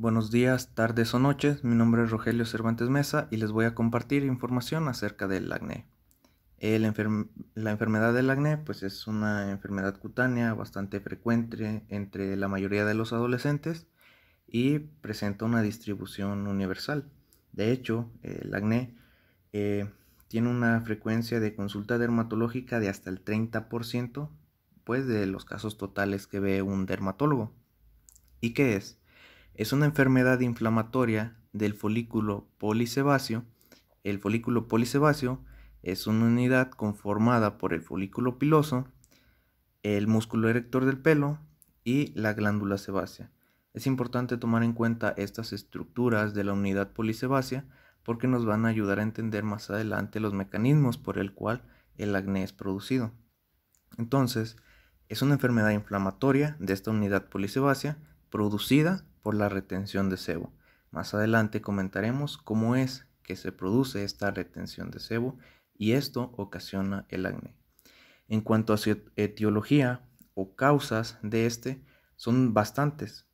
Buenos días, tardes o noches, mi nombre es Rogelio Cervantes Mesa y les voy a compartir información acerca del acné. la enfermedad del acné pues, es una enfermedad cutánea bastante frecuente entre la mayoría de los adolescentes y presenta una distribución universal. De hecho, el acné eh, tiene una frecuencia de consulta dermatológica de hasta el 30% pues, de los casos totales que ve un dermatólogo. ¿Y qué es? Es una enfermedad inflamatoria del folículo polisebáceo. El folículo polisebáceo es una unidad conformada por el folículo piloso, el músculo erector del pelo y la glándula sebácea. Es importante tomar en cuenta estas estructuras de la unidad polisebácea porque nos van a ayudar a entender más adelante los mecanismos por el cual el acné es producido. Entonces, es una enfermedad inflamatoria de esta unidad polisebácea producida por la retención de sebo. Más adelante comentaremos cómo es que se produce esta retención de sebo y esto ocasiona el acné. En cuanto a su etiología o causas de este, son bastantes.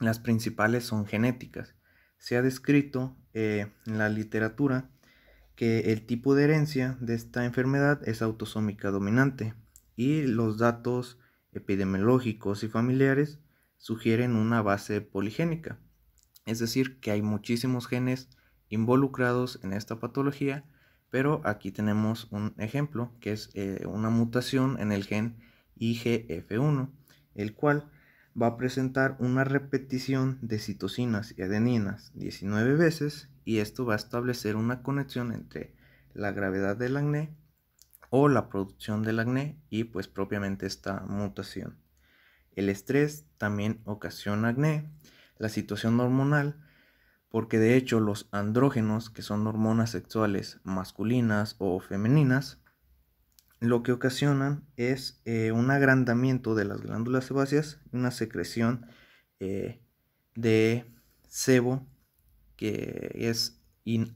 Las principales son genéticas. Se ha descrito eh, en la literatura que el tipo de herencia de esta enfermedad es autosómica dominante y los datos epidemiológicos y familiares sugieren una base poligénica, es decir, que hay muchísimos genes involucrados en esta patología, pero aquí tenemos un ejemplo que es eh, una mutación en el gen IGF1, el cual va a presentar una repetición de citocinas y adeninas 19 veces y esto va a establecer una conexión entre la gravedad del acné o la producción del acné y pues propiamente esta mutación. El estrés también ocasiona acné, la situación hormonal, porque de hecho los andrógenos, que son hormonas sexuales masculinas o femeninas, lo que ocasionan es eh, un agrandamiento de las glándulas sebáceas una secreción eh, de sebo que es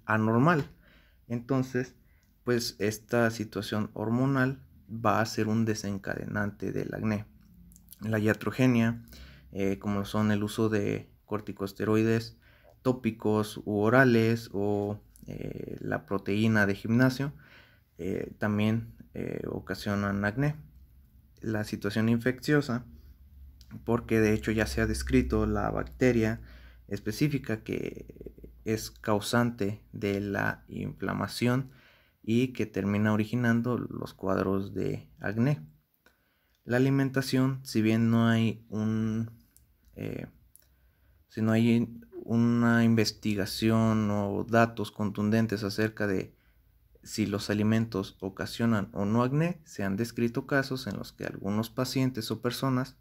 anormal. Entonces, pues esta situación hormonal va a ser un desencadenante del acné la iatrogenia, eh, como son el uso de corticosteroides tópicos u orales o eh, la proteína de gimnasio, eh, también ocasionan acné. La situación infecciosa, porque de hecho ya se ha descrito la bacteria específica que es causante de la inflamación y que termina originando los cuadros de acné. La alimentación, si bien no hay un... Eh, hay una investigación o datos contundentes acerca de si los alimentos ocasionan o no acné, se han descrito casos en los que algunos pacientes o personas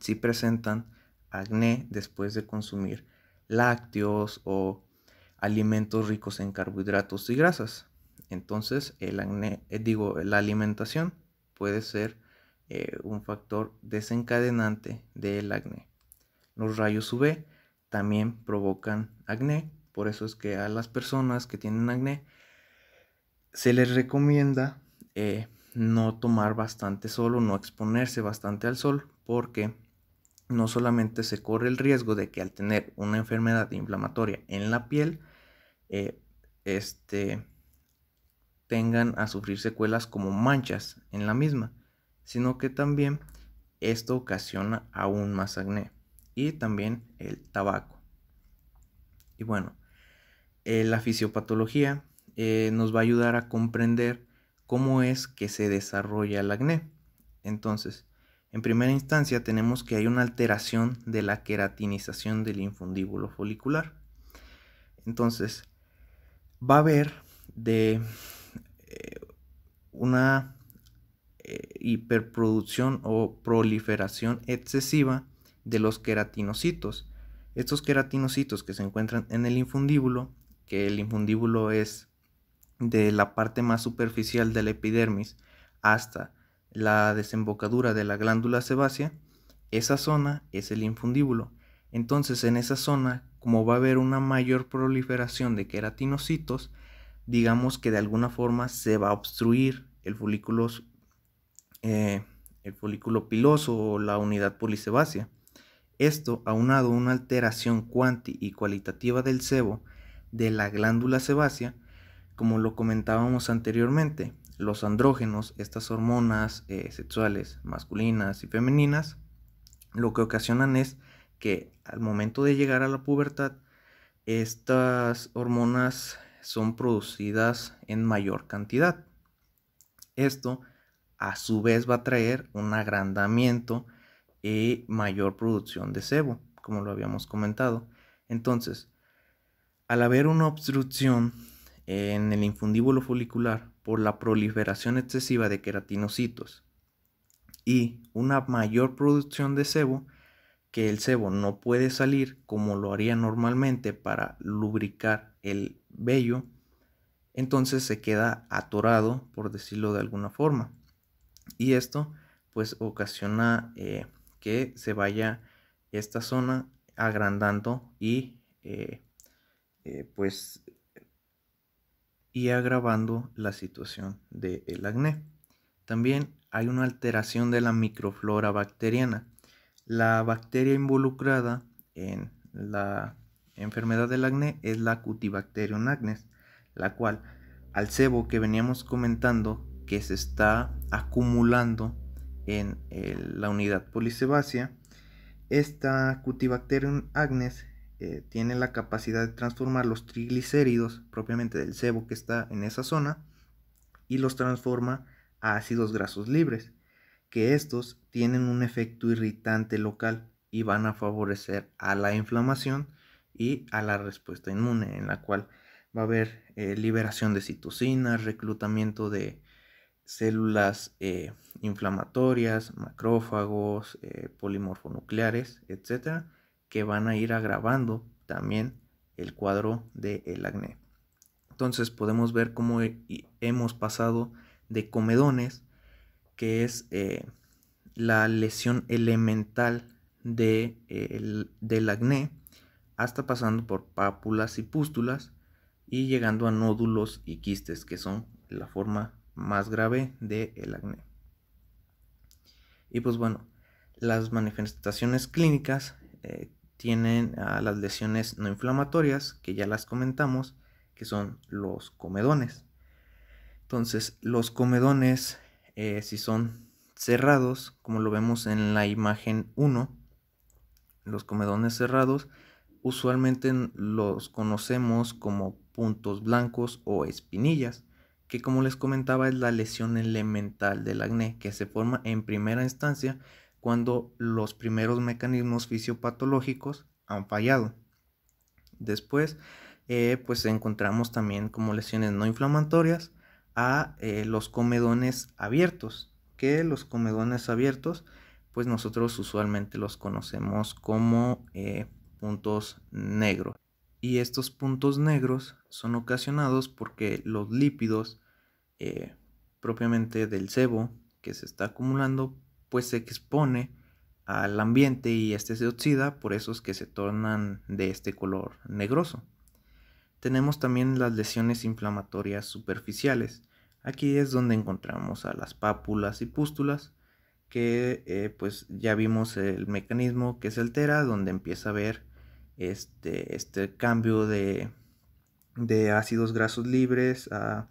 sí presentan acné después de consumir lácteos o alimentos ricos en carbohidratos y grasas. Entonces, el acné, eh, digo, la alimentación puede ser eh, un factor desencadenante del acné. Los rayos UV también provocan acné, por eso es que a las personas que tienen acné se les recomienda eh, no tomar bastante sol o no exponerse bastante al sol porque no solamente se corre el riesgo de que al tener una enfermedad inflamatoria en la piel, eh, este, tengan a sufrir secuelas como manchas en la misma, sino que también esto ocasiona aún más acné y también el tabaco. Y bueno, eh, la fisiopatología eh, nos va a ayudar a comprender cómo es que se desarrolla el acné. Entonces, en primera instancia tenemos que hay una alteración de la queratinización del infundíbulo folicular. Entonces, va a haber de eh, una eh, hiperproducción o proliferación excesiva de los queratinocitos. Estos queratinocitos que se encuentran en el infundíbulo, que el infundíbulo es de la parte más superficial de la epidermis hasta la desembocadura de la glándula sebácea, esa zona es el infundíbulo. Entonces en esa zona, como va a haber una mayor proliferación de queratinocitos, digamos que de alguna forma se va a obstruir el folículo eh, el folículo piloso o la unidad polisebácea. Esto, aunado a una alteración cuanti y cualitativa del sebo de la glándula sebácea, como lo comentábamos anteriormente, los andrógenos, estas hormonas eh, sexuales masculinas y femeninas, lo que ocasionan es que al momento de llegar a la pubertad, estas hormonas son producidas en mayor cantidad. Esto a su vez va a traer un agrandamiento y mayor producción de sebo, como lo habíamos comentado. Entonces, al haber una obstrucción en el infundíbulo folicular por la proliferación excesiva de queratinocitos y una mayor producción de sebo, que el sebo no puede salir como lo haría normalmente para lubricar el vello, entonces se queda atorado, por decirlo de alguna forma. Y esto pues ocasiona eh, que se vaya esta zona agrandando y eh, eh, pues y agravando la situación del acné. También hay una alteración de la microflora bacteriana. La bacteria involucrada en la enfermedad del acné es la Cutibacterium acnes, la cual al cebo que veníamos comentando que se está acumulando en eh, la unidad polisebácea. Esta Cutibacterium agnes eh, tiene la capacidad de transformar los triglicéridos propiamente del sebo que está en esa zona y los transforma a ácidos grasos libres, que estos tienen un efecto irritante local y van a favorecer a la inflamación y a la respuesta inmune, en la cual va a haber eh, liberación de citocinas, reclutamiento de células eh, inflamatorias, macrófagos, eh, polimorfonucleares, etcétera, que van a ir agravando también el cuadro del acné. Entonces podemos ver cómo hemos pasado de comedones, que es eh, la lesión elemental de, el, del acné, hasta pasando por pápulas y pústulas y llegando a nódulos y quistes, que son la forma más grave del acné. Y pues bueno, las manifestaciones clínicas eh, tienen a las lesiones no inflamatorias, que ya las comentamos, que son los comedones. Entonces, los comedones, eh, si son cerrados, como lo vemos en la imagen 1, los comedones cerrados, usualmente los conocemos como puntos blancos o espinillas que como les comentaba es la lesión elemental del acné, que se forma en primera instancia cuando los primeros mecanismos fisiopatológicos han fallado. Después, eh, pues encontramos también como lesiones no inflamatorias a eh, los comedones abiertos, que los comedones abiertos, pues nosotros usualmente los conocemos como eh, puntos negros y estos puntos negros son ocasionados porque los lípidos eh, propiamente del sebo que se está acumulando pues se expone al ambiente y este se oxida por eso es que se tornan de este color negroso. Tenemos también las lesiones inflamatorias superficiales. Aquí es donde encontramos a las pápulas y pústulas que eh, pues ya vimos el mecanismo que se altera donde empieza a ver este, este cambio de, ácidos grasos libres a,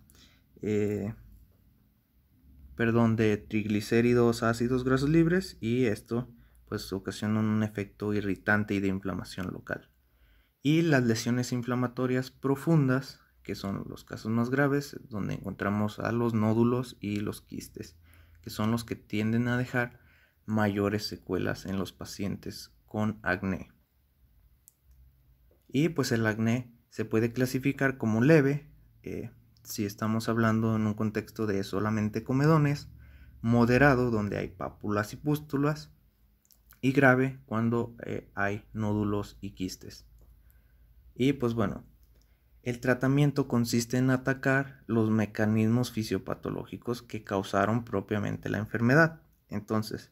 eh, perdón, de triglicéridos a ácidos grasos libres y esto pues ocasiona un efecto irritante y de inflamación local. Y las lesiones inflamatorias profundas, que son los casos más graves, donde encontramos a los nódulos y los quistes, que son los que tienden a dejar mayores secuelas en los pacientes con acné. Y pues el acné se puede clasificar como leve, eh, si estamos hablando en un contexto de solamente comedones, moderado, donde hay pápulas y pústulas, y grave, cuando eh, hay nódulos y quistes. Y pues bueno, el tratamiento consiste en atacar los mecanismos fisiopatológicos que causaron propiamente la enfermedad. Entonces,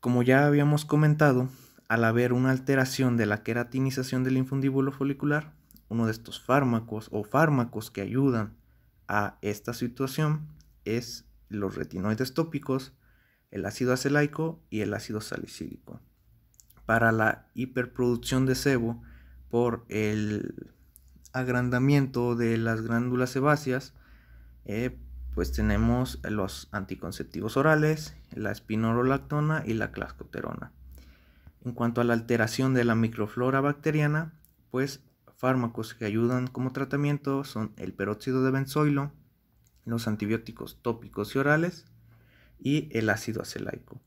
como ya habíamos comentado, al haber una alteración de la queratinización del infundíbulo folicular, uno de estos fármacos o fármacos que ayudan a esta situación es los retinoides tópicos, el ácido acelaico y el ácido salicílico. Para la hiperproducción de sebo por el agrandamiento de las glándulas sebáceas, eh, pues tenemos los anticonceptivos orales, la espinorolactona y la clascoterona. En cuanto a la alteración de la microflora bacteriana, pues fármacos que ayudan como tratamiento son el peróxido de benzoilo, los antibióticos tópicos y orales y el ácido acelaico.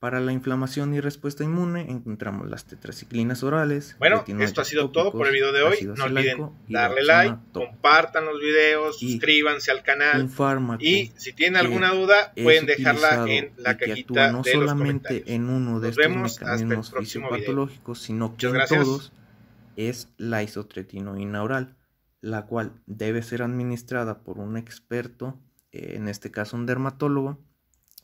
Para la inflamación y respuesta inmune encontramos las tetraciclinas orales. Bueno, esto ha sido todo por el video de hoy. No olviden darle like, compartan los videos, suscríbanse al canal. y si tienen alguna duda, pueden dejarla en la cajita no de los comentarios. en uno de Nos estos mecanismos fisiopatológicos, sino que en todos es la isotretinoína oral, la cual debe ser administrada por un experto, eh, en este caso un dermatólogo,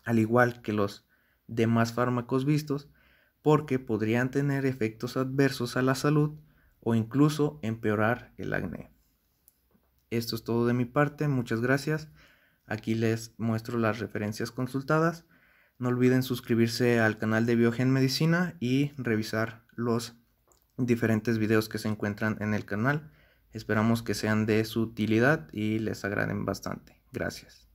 al igual que los de más fármacos vistos porque podrían tener efectos adversos a la salud o incluso empeorar el acné. Esto es todo de mi parte, muchas gracias. Aquí les muestro las referencias consultadas. No olviden suscribirse al canal de Biogen Medicina y revisar los diferentes videos que se encuentran en el canal. Esperamos que sean de su utilidad y les agraden bastante. Gracias.